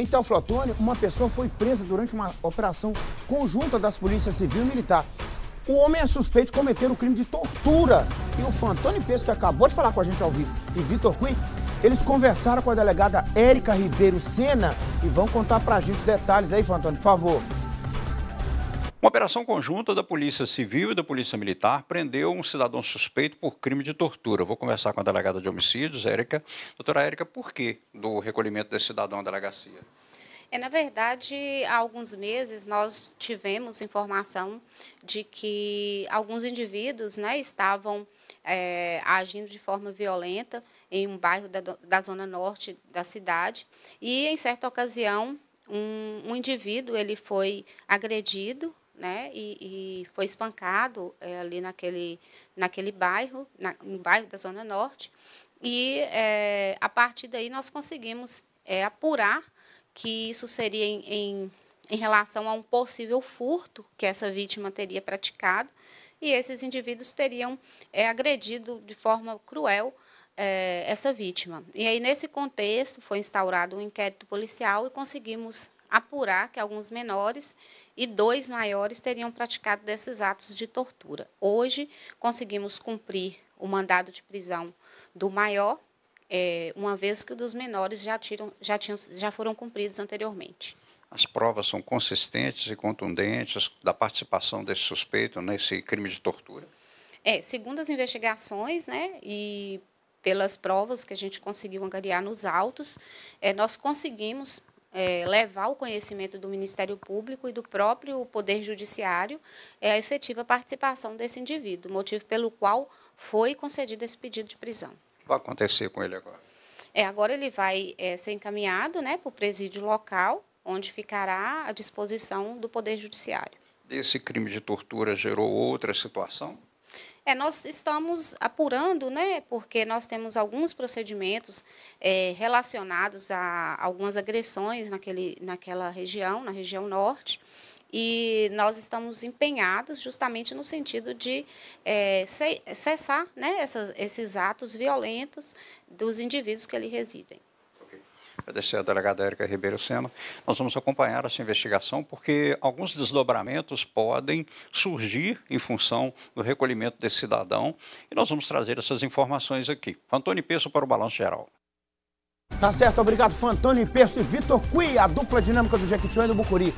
Em Teoflotone, uma pessoa foi presa durante uma operação conjunta das polícias civil e militar. O homem é suspeito de cometer o crime de tortura. E o Fantoni Pesco, que acabou de falar com a gente ao vivo, e Vitor Cui, eles conversaram com a delegada Érica Ribeiro Sena e vão contar pra gente detalhes aí, Fantoni, por favor. Uma operação conjunta da Polícia Civil e da Polícia Militar prendeu um cidadão suspeito por crime de tortura. vou conversar com a delegada de homicídios, Érica. Doutora Érica, por que do recolhimento desse cidadão à delegacia? É, na verdade, há alguns meses nós tivemos informação de que alguns indivíduos né, estavam é, agindo de forma violenta em um bairro da, da zona norte da cidade e, em certa ocasião, um, um indivíduo ele foi agredido né? E, e foi espancado é, ali naquele, naquele bairro, na, no bairro da Zona Norte. E é, a partir daí nós conseguimos é, apurar que isso seria em, em, em relação a um possível furto que essa vítima teria praticado. E esses indivíduos teriam é, agredido de forma cruel é, essa vítima. E aí, nesse contexto, foi instaurado um inquérito policial e conseguimos apurar que alguns menores e dois maiores teriam praticado desses atos de tortura. Hoje, conseguimos cumprir o mandado de prisão do maior, é, uma vez que os dos menores já, tiram, já, tinham, já foram cumpridos anteriormente. As provas são consistentes e contundentes da participação desse suspeito nesse crime de tortura? É, segundo as investigações, né, e pelas provas que a gente conseguiu angariar nos autos, é, nós conseguimos é, levar o conhecimento do Ministério Público e do próprio Poder Judiciário é a efetiva participação desse indivíduo, motivo pelo qual foi concedido esse pedido de prisão. O que vai acontecer com ele agora? É, agora ele vai é, ser encaminhado né, para o presídio local, onde ficará à disposição do Poder Judiciário. Desse crime de tortura gerou outra situação? É, nós estamos apurando, né, porque nós temos alguns procedimentos é, relacionados a algumas agressões naquele, naquela região, na região norte, e nós estamos empenhados justamente no sentido de é, cessar né, essas, esses atos violentos dos indivíduos que ali residem agradecer a delegada Érica Ribeiro Sena. Nós vamos acompanhar essa investigação porque alguns desdobramentos podem surgir em função do recolhimento desse cidadão e nós vamos trazer essas informações aqui. Antônio Peço para o Balanço Geral. Tá certo, obrigado, Fantônio Perso e Vitor Cui, a dupla dinâmica do Jequitinhonha e do Bucuri.